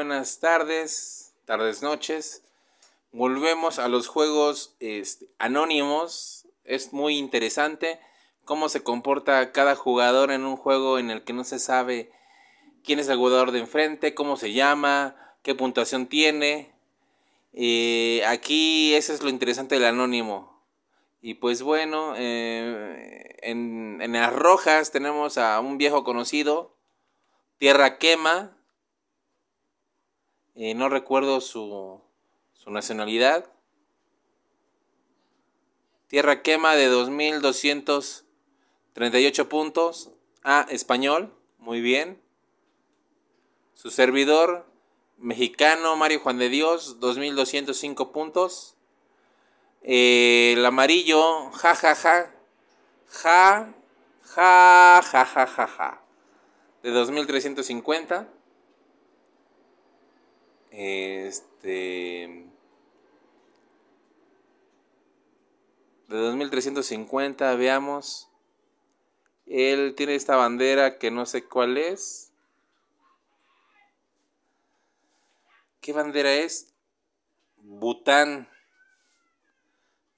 buenas tardes, tardes, noches. Volvemos a los juegos este, anónimos. Es muy interesante cómo se comporta cada jugador en un juego en el que no se sabe quién es el jugador de enfrente, cómo se llama, qué puntuación tiene. Eh, aquí eso es lo interesante del anónimo. Y pues bueno, eh, en, en las rojas tenemos a un viejo conocido, Tierra Quema, eh, no recuerdo su, nacionalidad. Tierra Quema de 2.238 puntos. A, español. Muy bien. Su servidor mexicano, Mario Juan de Dios, 2.205 puntos. el amarillo, ja, ja, ja. Ja, ja, ja, ja, ja. ja de 2.350. Este. De 2350, veamos. Él tiene esta bandera que no sé cuál es. ¿Qué bandera es? Bután.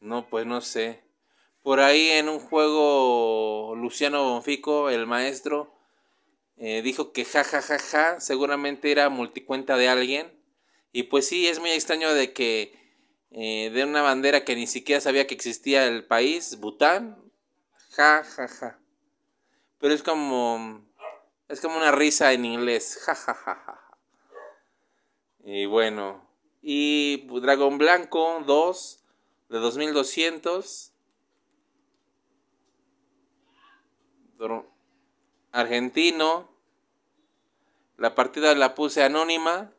No, pues no sé. Por ahí en un juego, Luciano Bonfico, el maestro, eh, dijo que ja, ja, seguramente era multicuenta de alguien y pues sí, es muy extraño de que eh, de una bandera que ni siquiera sabía que existía el país, Bután. Ja, ja, ja. Pero es como. Es como una risa en inglés. Ja, ja, ja, ja. Y bueno. Y Dragón Blanco 2 de 2200. Argentino. La partida la puse anónima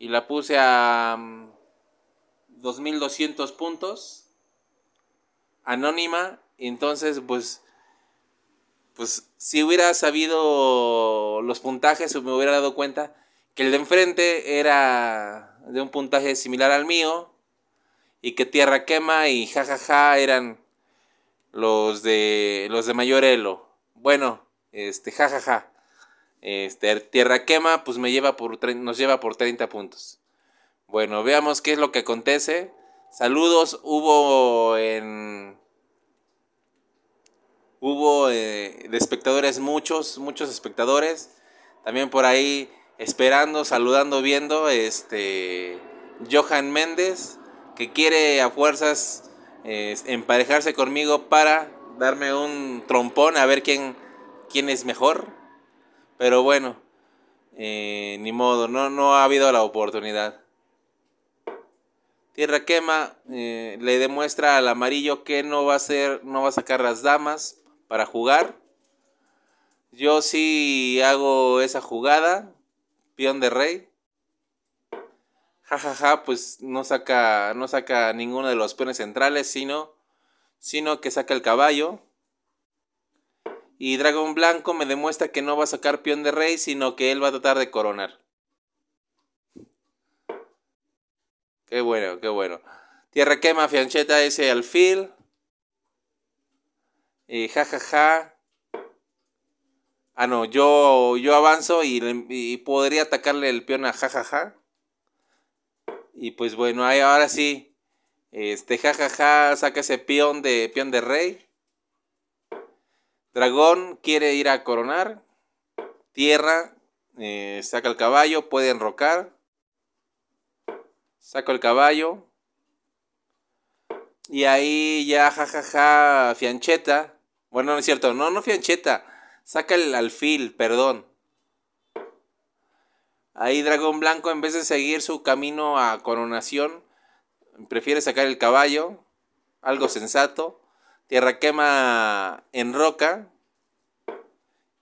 y la puse a 2200 mm, puntos anónima y entonces pues pues si hubiera sabido los puntajes me hubiera dado cuenta que el de enfrente era de un puntaje similar al mío y que tierra quema y jajaja ja, ja, eran los de los de mayor bueno este jajaja ja, este, tierra quema, pues me lleva por nos lleva por 30 puntos. Bueno, veamos qué es lo que acontece. Saludos, hubo en... Hubo eh, de espectadores muchos, muchos espectadores. También por ahí esperando, saludando, viendo. Este... Johan Méndez, que quiere a fuerzas emparejarse conmigo para darme un trompón a ver quién, quién es mejor. Pero bueno, eh, ni modo, no, no ha habido la oportunidad. Tierra Quema eh, le demuestra al amarillo que no va a ser, no va a sacar las damas para jugar. Yo sí hago esa jugada, peón de rey. Jajaja, ja, ja, pues no saca, no saca ninguno de los peones centrales, sino, sino que saca el caballo. Y dragón blanco me demuestra que no va a sacar peón de rey, sino que él va a tratar de coronar. Qué bueno, qué bueno. Tierra quema, fiancheta ese alfil. Y ja, ja, ja. Ah, no, yo, yo avanzo y, podría atacarle el peón a jajaja. Ja, ja. Y pues bueno, ahí ahora sí. Este jajaja ja, saca ese peón de peón de rey. Dragón quiere ir a coronar. Tierra eh, saca el caballo, puede enrocar. Saco el caballo. Y ahí ya, jajaja, ja, ja, fiancheta. Bueno, no es cierto, no, no fiancheta. Saca el alfil, perdón. Ahí Dragón Blanco, en vez de seguir su camino a coronación, prefiere sacar el caballo. Algo sensato. Tierra Quema en Roca.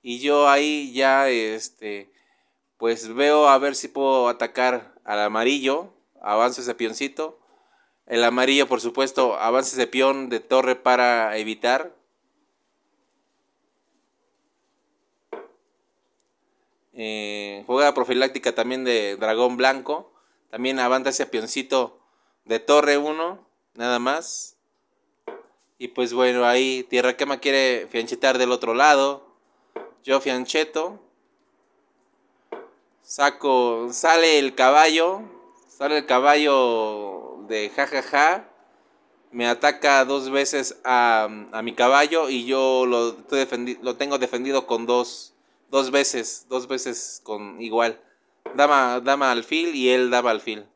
Y yo ahí ya, este, pues veo a ver si puedo atacar al amarillo. avances ese pioncito El amarillo, por supuesto, avances ese peón de torre para evitar. Juega eh, jugada profiláctica también de dragón blanco. También avanza ese pioncito de torre 1, nada más. Y pues bueno, ahí Tierra Quema quiere fianchetar del otro lado. Yo fiancheto. Saco, sale el caballo. Sale el caballo de jajaja. Ja, ja. Me ataca dos veces a, mi caballo y yo lo, lo tengo defendido con dos, dos veces, dos veces con igual. Dama, dama alfil y él dama alfil.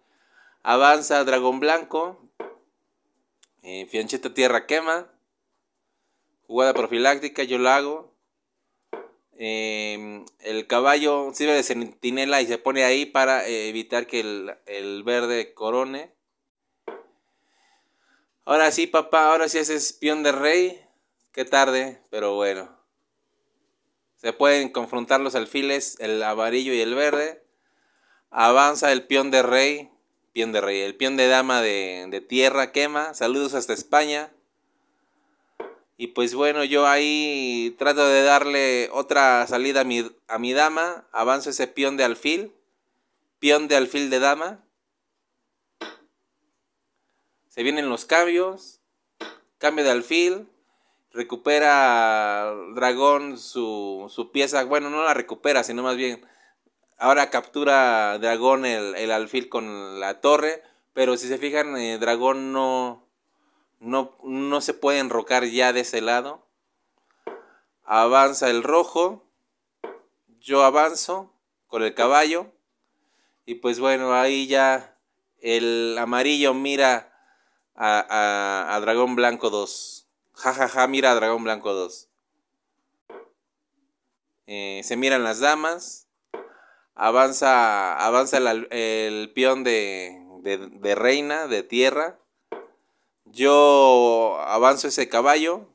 Avanza Dragón Blanco, eh, fiancheta tierra quema. Jugada profiláctica, yo la hago. Em, el caballo sirve de centinela y se pone ahí para eh, evitar que el, verde corone. Ahora sí, papá, ahora sí es peón de rey. Qué tarde, pero bueno. Se pueden confrontar los alfiles, el amarillo y el verde. Avanza el peón de rey Pion de rey, el pion de dama de, tierra quema. Saludos hasta España. Y pues bueno, yo ahí trato de darle otra salida a mi, dama. Avanzo ese pion de alfil. pion de alfil de dama. Se vienen los cambios. Cambio de alfil. Recupera dragón su, su pieza. Bueno, no la recupera, sino más bien Ahora captura Dragón el, alfil con la torre. Pero si se fijan, eh, Dragón no, no, se puede enrocar ya de ese lado. Avanza el rojo. Yo avanzo con el caballo. Y pues bueno, ahí ya el amarillo mira a, a, Dragón Blanco 2. jajaja ja, mira a Dragón Blanco 2. Eh, se miran las damas. Avanza, avanza el, peón de, de, reina, de tierra. Yo avanzo ese caballo.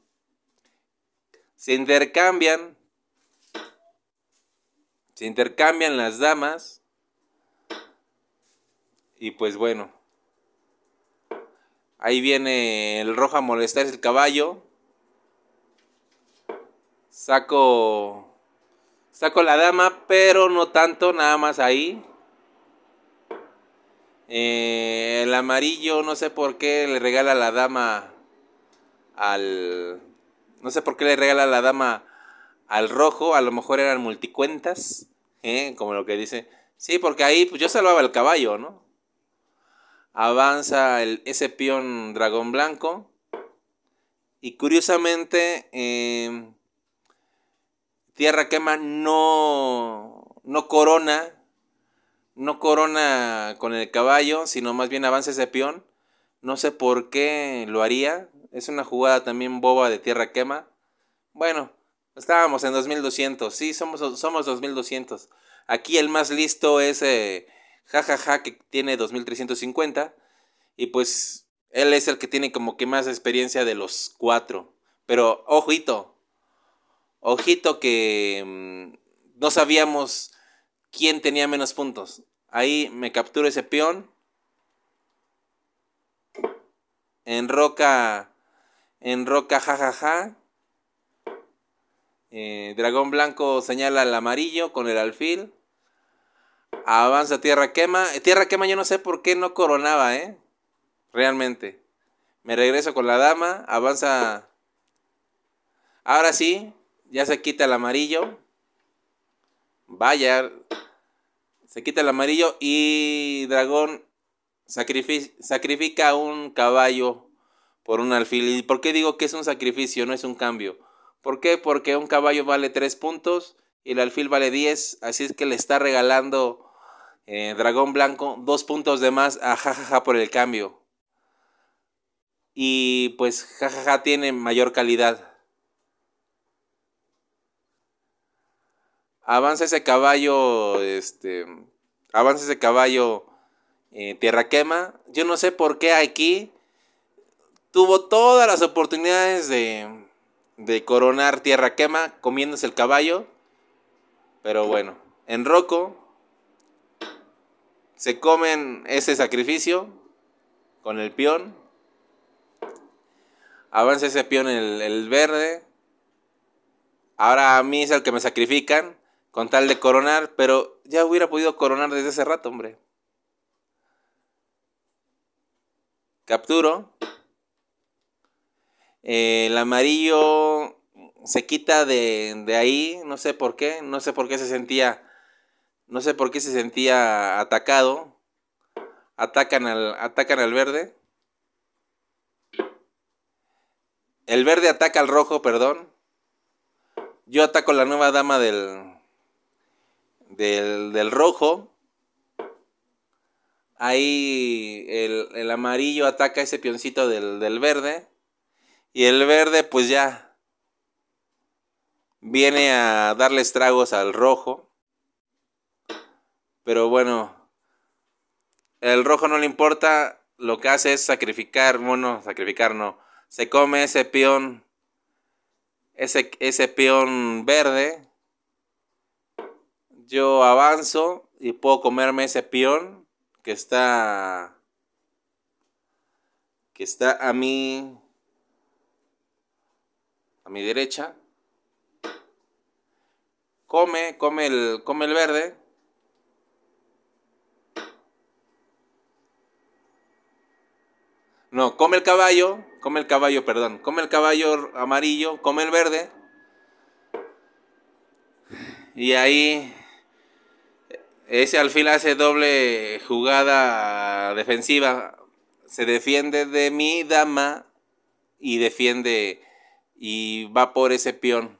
Se intercambian. Se intercambian las damas. Y pues bueno. Ahí viene el rojo a molestar el caballo. Saco Saco la dama, pero no tanto, nada más ahí. Eh, el amarillo, no sé por qué le regala la dama al. No sé por qué le regala la dama al rojo. A lo mejor eran multicuentas. ¿eh? Como lo que dice. Sí, porque ahí pues, yo salvaba el caballo, ¿no? Avanza el, ese peón dragón blanco. Y curiosamente. Em, Tierra Quema no, no corona, no corona con el caballo, sino más bien avanza ese peón. No sé por qué lo haría. Es una jugada también boba de Tierra Quema. Bueno, estábamos en 2200. Sí, somos, somos 2200. Aquí el más listo es eh, jajaja ja, que tiene 2350. Y pues él es el que tiene como que más experiencia de los cuatro. Pero ojito, Ojito que mm, no sabíamos quién tenía menos puntos. Ahí me capturo ese peón. En roca. En roca, jajaja. Ja, ja. Eh, dragón blanco señala al amarillo con el alfil. Avanza tierra quema. Eh, tierra quema yo no sé por qué no coronaba, ¿eh? Realmente. Me regreso con la dama. Avanza. Ahora sí ya se quita el amarillo. Vaya, se quita el amarillo y Dragón sacrifica sacrifica un caballo por un alfil. ¿Y por qué digo que es un sacrificio, no es un cambio? ¿Por qué? Porque un caballo vale 3 puntos y el alfil vale 10, así es que le está regalando eh, Dragón Blanco 2 puntos de más a jajaja por el cambio. Y pues jajaja tiene mayor calidad. avanza ese caballo, este, avanza ese caballo eh, Tierra Quema. Yo no sé por qué aquí tuvo todas las oportunidades de, coronar Tierra Quema comiéndose el caballo. Pero bueno, en roco se comen ese sacrificio con el peón. Avanza ese peón el, el verde. Ahora a mí es el que me sacrifican con tal de coronar, pero ya hubiera podido coronar desde ese rato, hombre. Capturo. el amarillo se quita de, de, ahí, no sé por qué, no sé por qué se sentía, no sé por qué se sentía atacado. Atacan al, atacan al verde. El verde ataca al rojo, perdón. Yo ataco a la nueva dama del, del, rojo. Ahí el, amarillo ataca ese pioncito del, verde. Y el verde pues ya viene a darle estragos al rojo. Pero bueno, el rojo no le importa, lo que hace es sacrificar, bueno, sacrificar no. Se come ese peón, ese, ese peón verde yo avanzo y puedo comerme ese peón que está que está a mi a mi derecha. Come, come el come el verde. No, come el caballo, come el caballo, perdón, come el caballo amarillo, come el verde. Y ahí ese alfil hace doble jugada defensiva. Se defiende de mi dama y defiende y va por ese peón.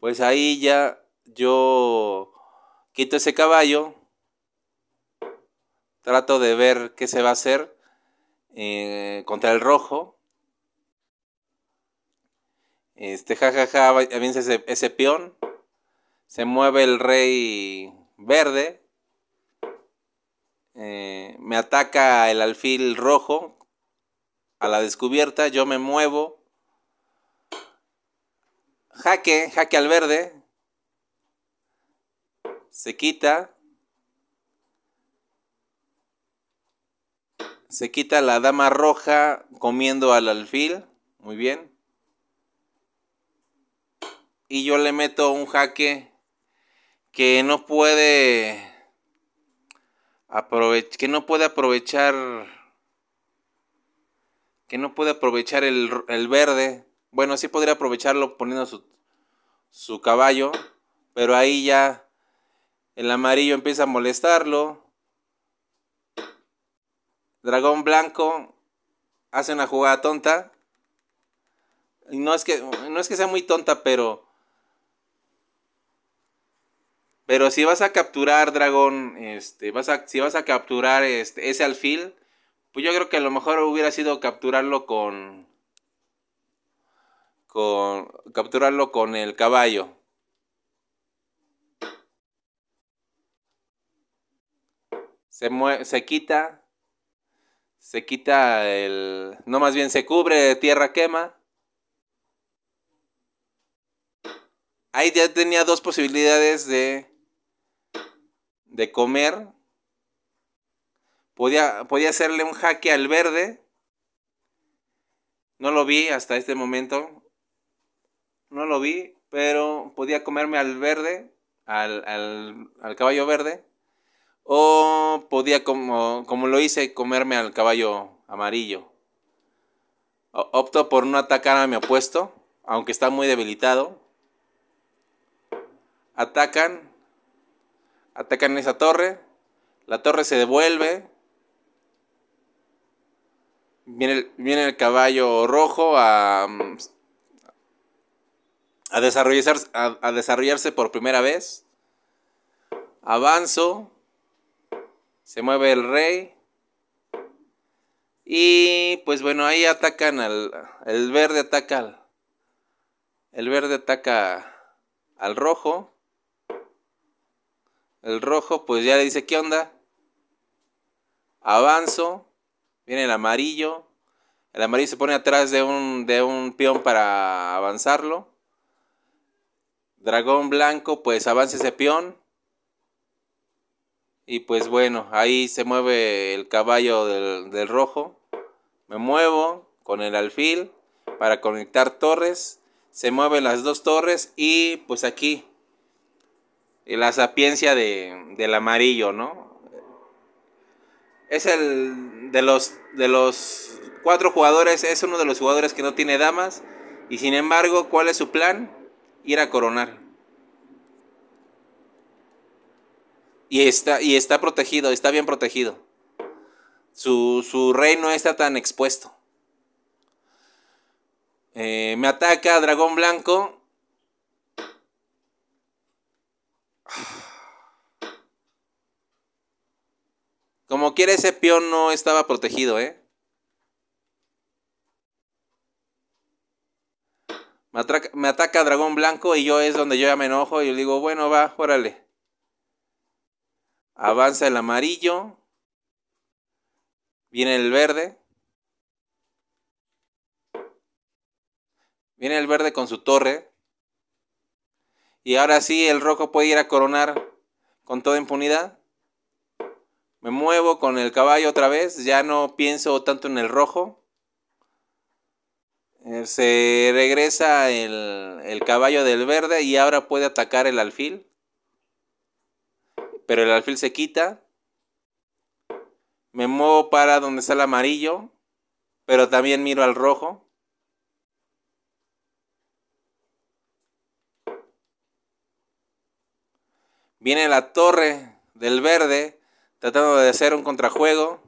Pues ahí ya yo quito ese caballo. Trato de ver qué se va a hacer eh, contra el rojo. Este, jajaja, ja, ja, ese peón. Se mueve el rey verde. Eh, me ataca el alfil rojo a la descubierta. Yo me muevo. Jaque, jaque al verde. Se quita. Se quita la dama roja comiendo al alfil. Muy bien. Y yo le meto un jaque que no puede aprovechar que no puede aprovechar que no puede aprovechar el, verde. Bueno, sí podría aprovecharlo poniendo su, su caballo, pero ahí ya el amarillo empieza a molestarlo. Dragón blanco hace una jugada tonta. No es que, no es que sea muy tonta, pero pero si vas a capturar dragón, este, vas a, si vas a capturar este, ese alfil, pues yo creo que a lo mejor hubiera sido capturarlo con, con capturarlo con el caballo. Se, se quita, se quita el, no más bien se cubre, de tierra quema. Ahí ya tenía dos posibilidades de de comer, podía, podía hacerle un jaque al verde. No lo vi hasta este momento. No lo vi, pero podía comerme al verde, al, al caballo verde. O podía, como, como lo hice, comerme al caballo amarillo. Opto por no atacar a mi opuesto, aunque está muy debilitado. Atacan atacan esa torre, la torre se devuelve, viene el, caballo rojo mm, a, desarrollarse, por primera vez, avanzo, se mueve el rey, y pues bueno, ahí atacan al. El verde ataca El verde ataca al rojo. El rojo, pues ya le dice, ¿qué onda? Avanzo. Viene el amarillo. El amarillo se pone atrás de un, de un peón para avanzarlo. Dragón blanco, pues avanza ese peón. Y pues bueno, ahí se mueve el caballo del, del rojo. Me muevo con el alfil para conectar torres. Se mueven las dos torres y pues aquí la sapiencia de, del amarillo, ¿no? Es el de los, de los cuatro jugadores, es uno de los jugadores que no tiene damas. Y sin embargo, ¿cuál es su plan? Ir a coronar. Y está, y está protegido, está bien protegido. Su, su rey no está tan expuesto. Eh, me ataca Dragón Blanco Como quiera, ese peón no estaba protegido, ¿eh? Me, ataca dragón blanco y yo es donde yo ya me enojo y le digo, bueno, va, órale. Avanza el amarillo. Viene el verde. Viene el verde con su torre. Y ahora sí, el rojo puede ir a coronar con toda impunidad. Me muevo con el caballo otra vez, ya no pienso tanto en el rojo. Eh, se regresa el, caballo del verde y ahora puede atacar el alfil. Pero el alfil se quita. Me muevo para donde está el amarillo. Pero también miro al rojo. Viene la torre del verde tratando de hacer un contrajuego.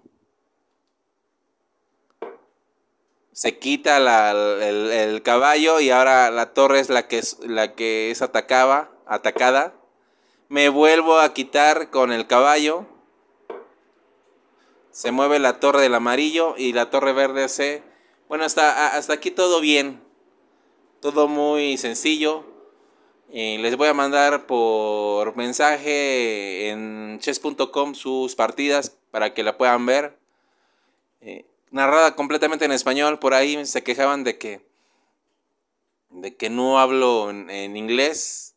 Se quita el, caballo y ahora la torre es la que es, la que atacaba, atacada. Me vuelvo a quitar con el caballo. Se mueve la torre del amarillo y la torre verde se... Bueno, hasta aquí todo bien. Todo muy sencillo les voy a mandar por mensaje en chess.com sus partidas para que la puedan ver. Eh, narrada completamente en español, por ahí se quejaban de que, de que no hablo en, inglés,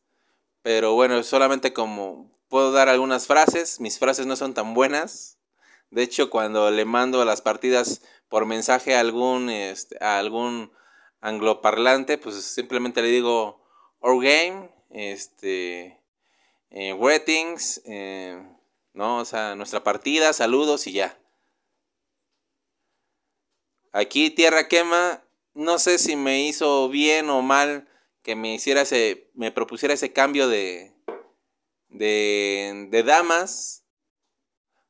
pero bueno, solamente como puedo dar algunas frases, mis frases no son tan buenas. De hecho, cuando le mando las partidas por mensaje a algún, este, a algún angloparlante, pues simplemente le digo Our Game, este, eh, Weddings, eh, ¿no? O sea, nuestra partida, saludos y ya. Aquí Tierra Quema, no sé si me hizo bien o mal que me hiciera ese, me propusiera ese cambio de, de, de damas.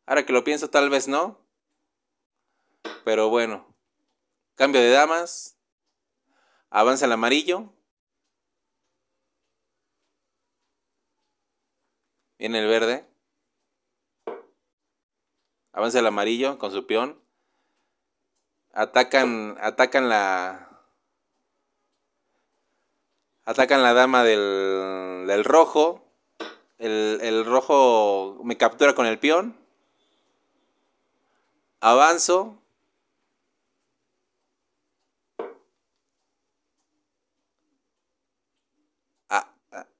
Ahora que lo pienso, tal vez no. Pero bueno, cambio de damas. Avanza el amarillo. en el verde. Avanza el amarillo con su peón. Atacan, atacan la... Atacan la dama del, rojo. El, el rojo me captura con el peón. Avanzo.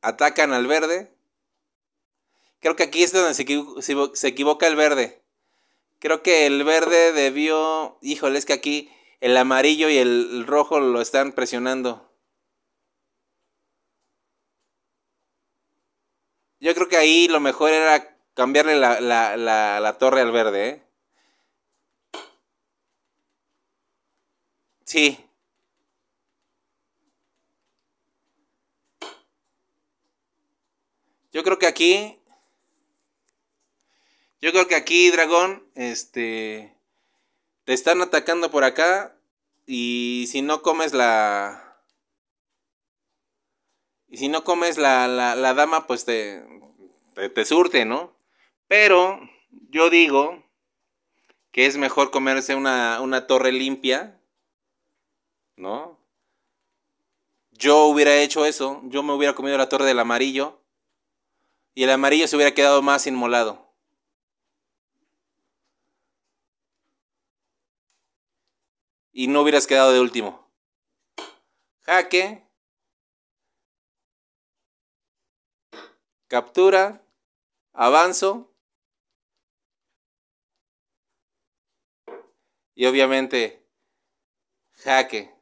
atacan al verde. Creo que aquí es donde se, equivoca el verde. Creo que el verde debió... Híjole, es que aquí el amarillo y el rojo lo están presionando. Yo creo que ahí lo mejor era cambiarle la, torre al verde, ¿eh? Sí. Yo creo que aquí yo creo que aquí, Dragón, este. Te están atacando por acá. Y si no comes la. Y si no comes la, dama, pues te, te, surte, ¿no? Pero yo digo que es mejor comerse una, una, torre limpia, ¿no? Yo hubiera hecho eso, yo me hubiera comido la torre del amarillo y el amarillo se hubiera quedado más inmolado. y no hubieras quedado de último. Jaque. Captura. Avanzo. Y obviamente, jaque.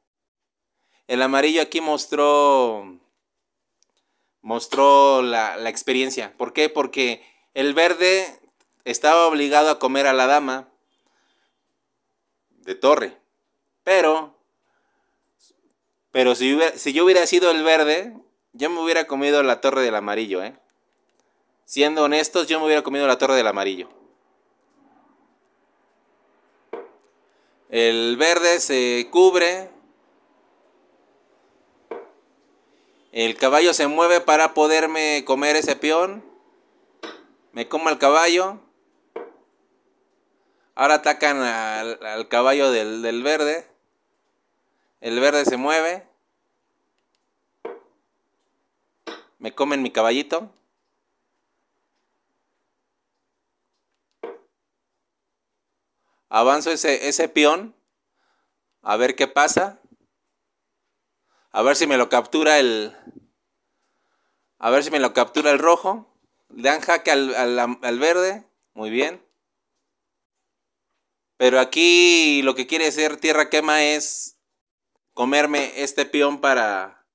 El amarillo aquí mostró mostró la, la, experiencia. ¿Por qué? Porque el verde estaba obligado a comer a la dama de torre. Pero, pero si, yo hubiera sido el verde, yo me hubiera comido la torre del amarillo, ¿eh? Siendo honestos, yo me hubiera comido la torre del amarillo. El verde se cubre. El caballo se mueve para poderme comer ese peón. Me como el caballo. Ahora atacan al, caballo del verde. El verde se mueve. Me comen mi caballito. Avanzo ese, peón. A ver qué pasa. A ver si me lo captura el. A ver si me lo captura el rojo. Le dan jaque al, al, al verde. Muy bien. Pero aquí lo que quiere hacer Tierra Quema es comerme este peón para,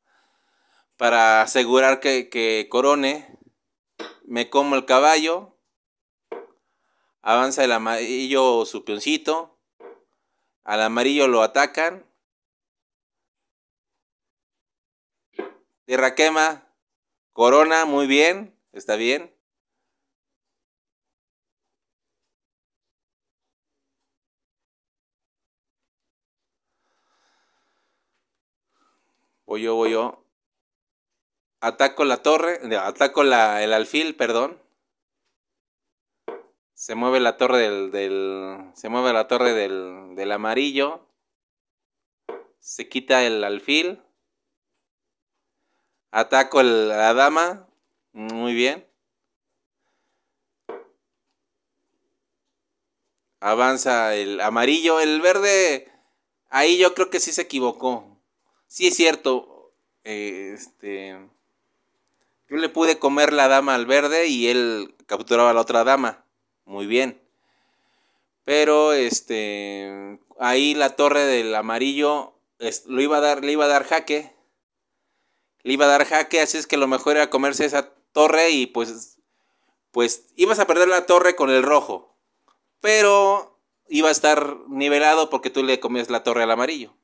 para asegurar que, que corone. Me como el caballo. Avanza el amarillo su peoncito. Al amarillo lo atacan. Tierra quema. Corona, muy bien. Está bien. voy yo, voy yo. Ataco la torre, ataco el alfil, perdón. Se mueve la torre del, se mueve la torre del, del amarillo. Se quita el alfil. Ataco la dama. Muy bien. Avanza el amarillo, el verde. Ahí yo creo que sí se equivocó sí es cierto, eh, este, yo le pude comer la dama al verde y él capturaba a la otra dama, muy bien. Pero este, ahí la torre del amarillo lo iba a dar, le iba a dar jaque, le iba a dar jaque, así es que lo mejor era comerse esa torre y pues, pues ibas a perder la torre con el rojo, pero iba a estar nivelado porque tú le comías la torre al amarillo.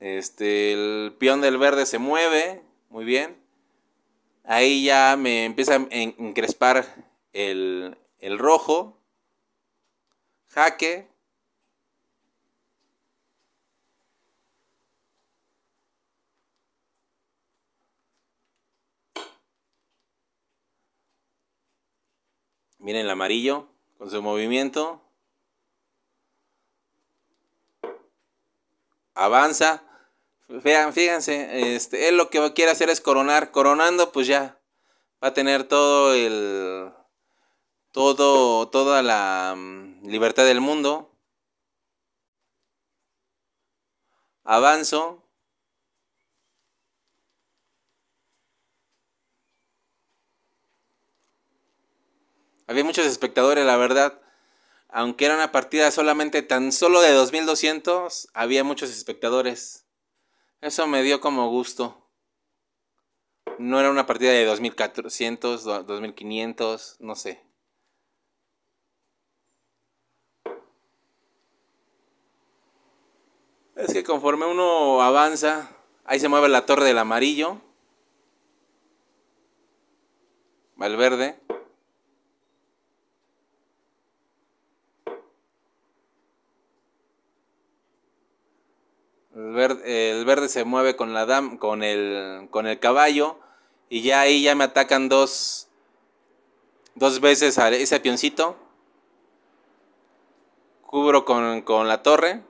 Este, el peón del verde se mueve, muy bien. Ahí ya me empieza a encrespar el, el rojo. Jaque. Miren el amarillo con su movimiento. Avanza. Vean, fíjense, este, él lo que quiere hacer es coronar. Coronando, pues ya va a tener todo el. Todo, toda la mm, libertad del mundo. Avanzo. Había muchos espectadores, la verdad. Aunque era una partida solamente tan solo de 2200, había muchos espectadores. Eso me dio como gusto. No era una partida de 2400, 2500, no sé. Es que conforme uno avanza, ahí se mueve la torre del amarillo. va verde. se mueve con la dam con el con el caballo y ya ahí ya me atacan dos dos veces a ese pioncito Cubro con, la torre.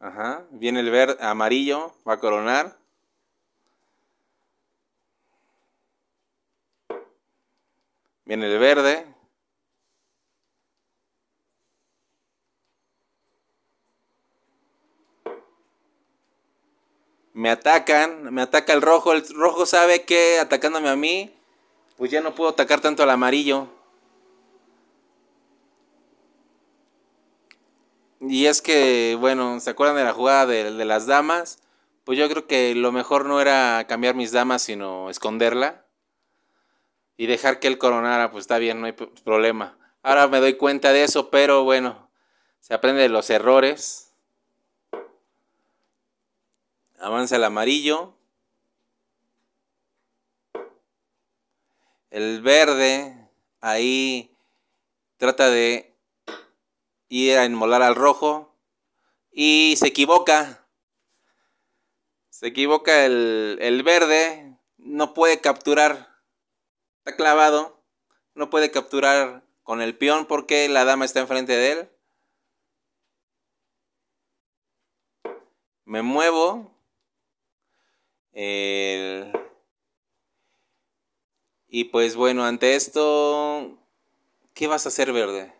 Ajá, viene el verde amarillo, va a coronar. Viene el verde. Me atacan, me ataca el rojo. El rojo sabe que atacándome a mí, pues ya no puedo atacar tanto al amarillo. Y es que, bueno, ¿se acuerdan de la jugada de, de las damas? Pues yo creo que lo mejor no era cambiar mis damas, sino esconderla y dejar que el coronara, pues está bien, no hay problema. Ahora me doy cuenta de eso, pero bueno, se aprende de los errores. Avanza el amarillo. El verde, ahí trata de ir a inmolar al rojo y se equivoca. Se equivoca el, el verde, no puede capturar Está clavado. No puede capturar con el peón porque la dama está enfrente de él. Me muevo. Y pues bueno, ante esto, ¿qué vas a hacer verde?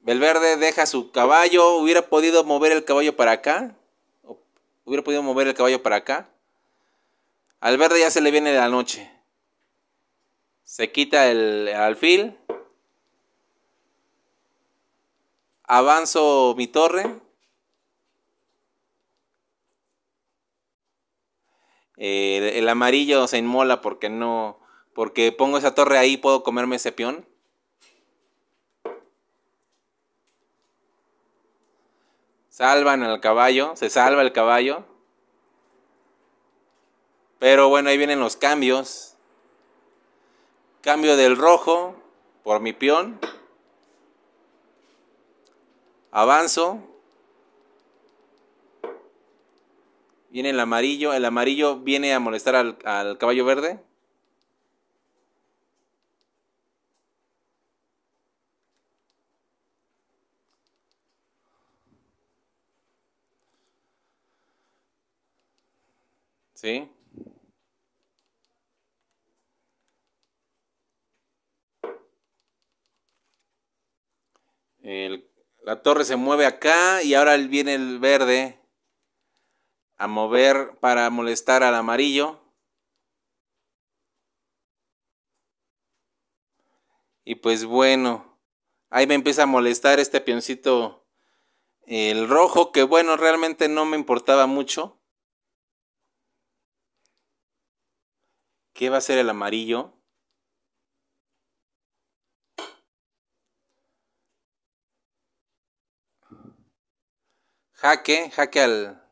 verde deja su caballo. Hubiera podido mover el caballo para acá. Hubiera podido mover el caballo para acá. Al verde ya se le viene la noche. Se quita el alfil. Avanzo mi torre. Eh, el, amarillo se inmola porque no. Porque pongo esa torre ahí, puedo comerme ese peón. Salvan al caballo, se salva el caballo. Pero bueno, ahí vienen los cambios. Cambio del rojo por mi peón. Avanzo. Viene el amarillo. El amarillo viene a molestar al, al caballo verde. ¿Sí? la torre se mueve acá y ahora viene el verde a mover para molestar al amarillo. Y pues bueno, ahí me empieza a molestar este pioncito el rojo, que bueno, realmente no me importaba mucho. ¿Qué va a ser el amarillo? jaque, jaque al,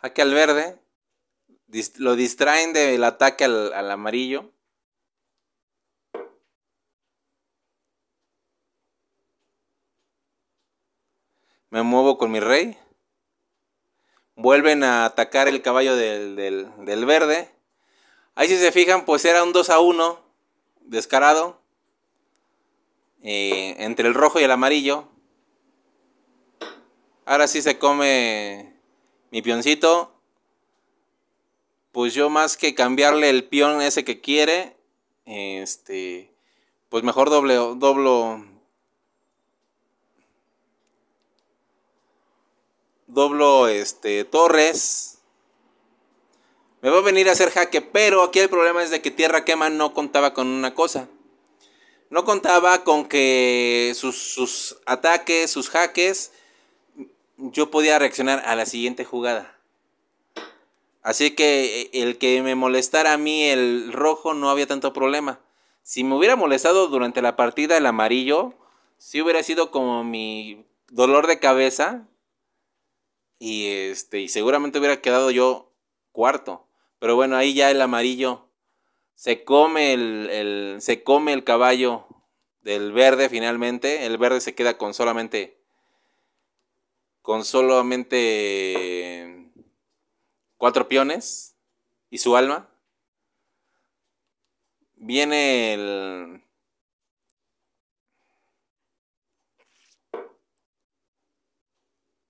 jaque al verde, lo distraen del ataque al, amarillo. Me muevo con mi rey. Vuelven a atacar el caballo del, verde. Ahí si se fijan, pues era un 2 a 1 descarado. Eh, entre el rojo y el amarillo. Ahora sí se come mi pioncito. Pues yo más que cambiarle el peón ese que quiere, este, pues mejor doble, doblo, doblo, este, torres. Me va a venir a hacer jaque, pero aquí el problema es de que Tierra Quema no contaba con una cosa. No contaba con que sus, sus ataques, sus jaques yo podía reaccionar a la siguiente jugada. Así que e, el que me molestara a mí el rojo no había tanto problema. Si me hubiera molestado durante la partida el amarillo, Si hubiera sido como mi dolor de cabeza. Y este, y seguramente hubiera quedado yo cuarto. Pero bueno, ahí ya el amarillo se come el, el se come el caballo del verde finalmente. El verde se queda con solamente con solamente cuatro peones y su alma. Viene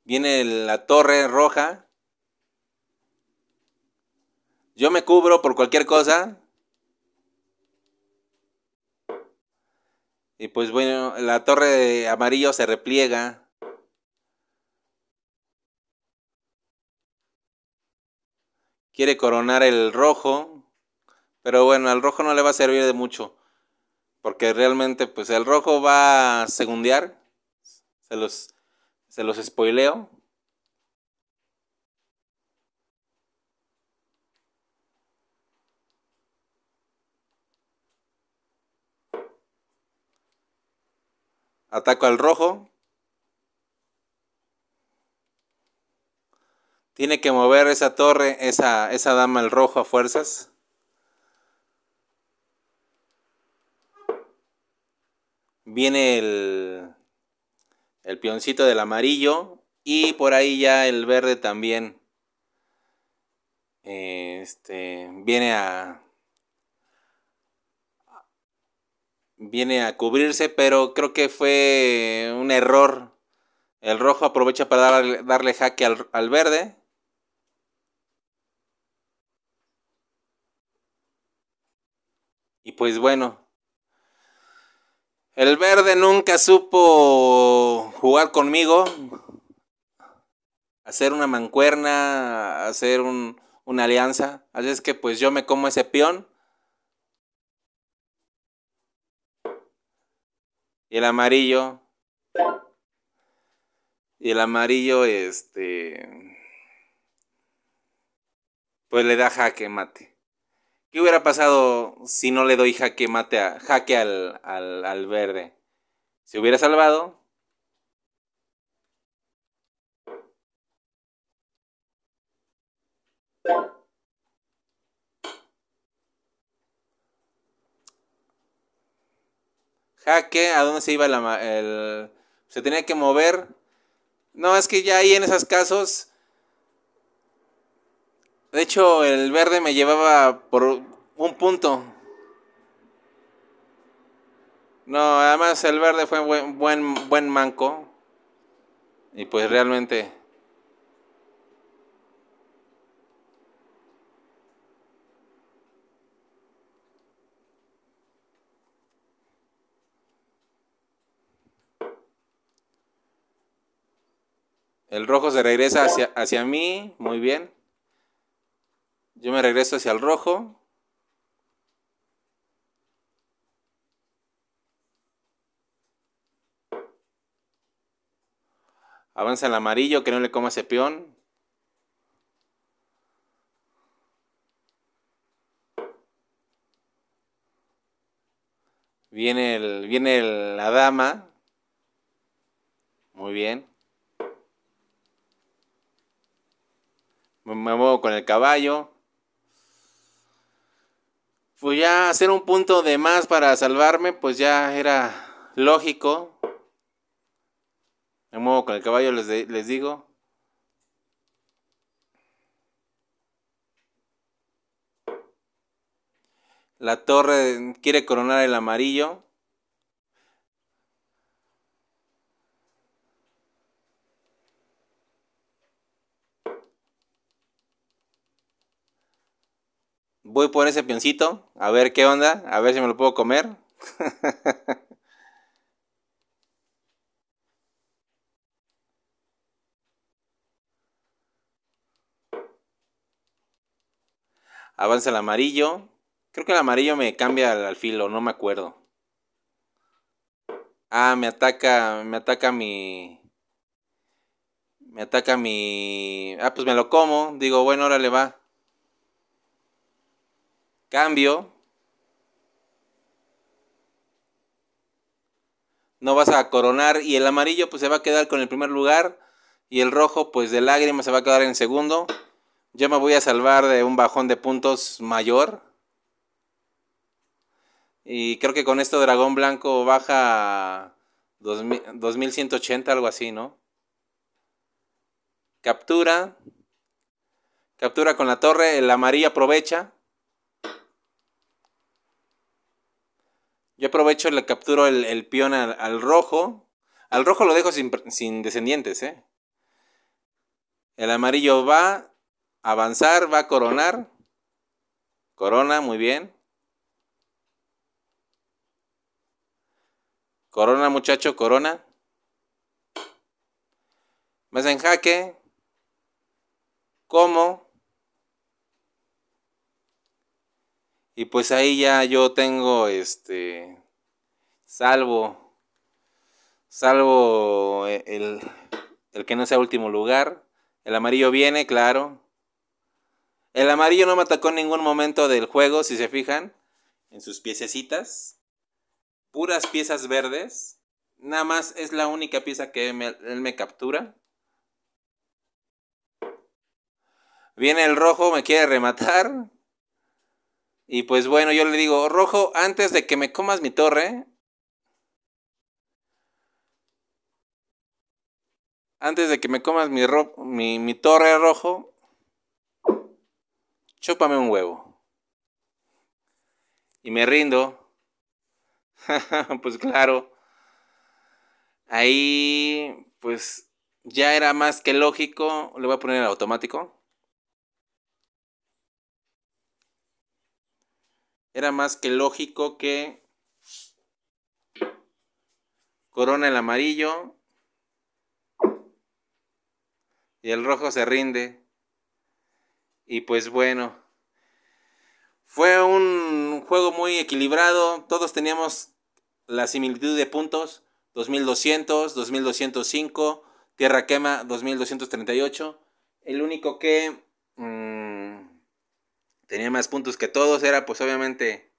Viene la torre roja. Yo me cubro por cualquier cosa. Y pues bueno, la torre amarilla amarillo se repliega. Quiere coronar el rojo, pero bueno, al rojo no le va a servir de mucho, porque realmente pues el rojo va a segundear, se los, se los spoileo. Ataco al rojo. Tiene que mover esa torre, esa, dama el rojo a fuerzas. Viene el, el peoncito del amarillo y por ahí ya el verde también. Este, viene a viene a cubrirse, pero creo que fue un error. El rojo aprovecha para darle jaque al, al, verde. Y pues bueno, el verde nunca supo jugar conmigo, hacer una mancuerna, hacer una alianza. Así es que pues yo me como ese peón. Y el amarillo. Y el amarillo, este. Pues le da jaque mate. ¿Qué hubiera pasado si no le doy jaque mate a, jaque al, verde? ¿Se hubiera salvado? Jaque, ¿a dónde se iba la, el... Se tenía que mover. No, es que ya ahí en esos casos de hecho, el verde me llevaba por un punto. No, además el verde fue buen, buen, buen manco. Y pues realmente... El rojo se regresa hacia, hacia mí, muy bien. Yo me regreso hacia el rojo. Avanza el amarillo, que no le coma ese peón. Viene, el, viene la dama. Muy bien. Me muevo con el caballo pues ya hacer un punto de más para salvarme, pues ya era lógico. Me muevo con el caballo, les, les digo. La torre quiere coronar el amarillo. voy por ese pioncito, a ver qué onda, a ver si me lo puedo comer. Avanza el amarillo. Creo que el amarillo me cambia al, alfil filo, no me acuerdo. Ah, me ataca, me ataca mi... Me ataca mi... Ah, pues me lo como. Digo, bueno, ahora le va. Cambio. No vas a coronar y el amarillo pues se va a quedar con el primer lugar y el rojo pues de lágrimas se va a quedar en segundo. Yo me voy a salvar de un bajón de puntos mayor. Y creo que con esto Dragón Blanco baja 2180, algo así, ¿no? Captura. Captura con la torre, el amarillo aprovecha. Yo aprovecho y le capturo el, el peón al, rojo. Al rojo lo dejo sin, descendientes, ¿eh? El amarillo va a avanzar, va a coronar. Corona, muy bien. Corona, muchacho, corona. Más en jaque. Como. Y pues ahí ya yo tengo este. Salvo. Salvo eh, el, que no sea último lugar. El amarillo viene, claro. El amarillo no me atacó en ningún momento del juego, si se fijan. En sus piececitas. Puras piezas verdes. Nada más es la única pieza que él me captura. Viene el rojo, me quiere rematar. Y pues bueno, yo le digo, Rojo, antes de que me comas mi torre, antes de que me comas mi, mi, torre rojo, chúpame un huevo. Y me rindo. pues claro. Ahí, pues ya era más que lógico. Le voy a poner el automático. Era más que lógico que Corona el amarillo y el rojo se rinde. Y pues bueno, fue un juego muy equilibrado. Todos teníamos la similitud de puntos. 2200, 2205, Tierra Quema 2238. El único que mm, tenía más puntos que todos, era pues obviamente